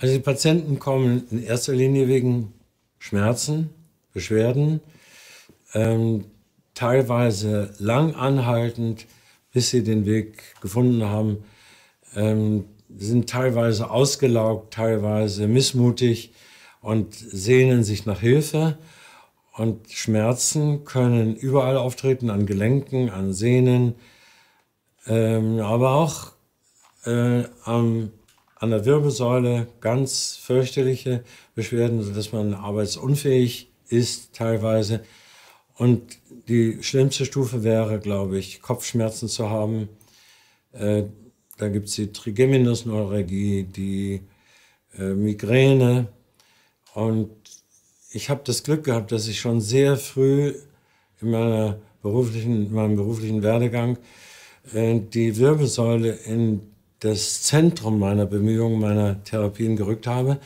Also die Patienten kommen in erster Linie wegen Schmerzen, Beschwerden, ähm, teilweise lang anhaltend, bis sie den Weg gefunden haben, ähm, sind teilweise ausgelaugt, teilweise missmutig und sehnen sich nach Hilfe. Und Schmerzen können überall auftreten, an Gelenken, an Sehnen, ähm, aber auch äh, am an der Wirbelsäule ganz fürchterliche Beschwerden, sodass man arbeitsunfähig ist teilweise. Und die schlimmste Stufe wäre, glaube ich, Kopfschmerzen zu haben. Äh, da gibt es die Trigeminusneuralgie, die äh, Migräne. Und ich habe das Glück gehabt, dass ich schon sehr früh in, meiner beruflichen, in meinem beruflichen Werdegang äh, die Wirbelsäule in das Zentrum meiner Bemühungen, meiner Therapien gerückt habe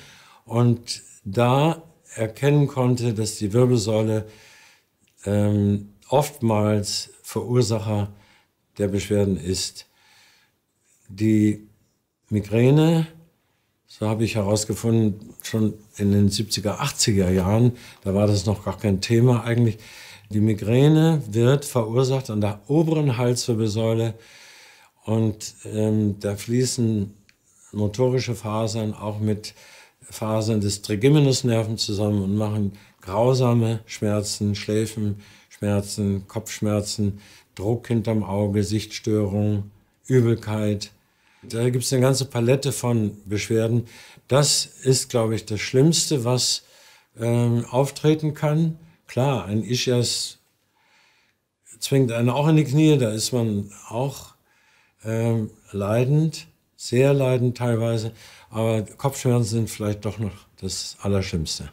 und da erkennen konnte, dass die Wirbelsäule ähm, oftmals Verursacher der Beschwerden ist. Die Migräne, so habe ich herausgefunden, schon in den 70er, 80er Jahren, da war das noch gar kein Thema eigentlich, die Migräne wird verursacht an der oberen Halswirbelsäule und ähm, da fließen motorische Fasern auch mit Fasern des Trigeminusnerven zusammen und machen grausame Schmerzen, Schläfenschmerzen, Kopfschmerzen, Druck hinterm Auge, Sichtstörungen, Übelkeit. Da gibt es eine ganze Palette von Beschwerden. Das ist, glaube ich, das Schlimmste, was ähm, auftreten kann. Klar, ein Ischias zwingt einen auch in die Knie, da ist man auch ähm, leidend, sehr leidend teilweise, aber Kopfschmerzen sind vielleicht doch noch das Allerschlimmste.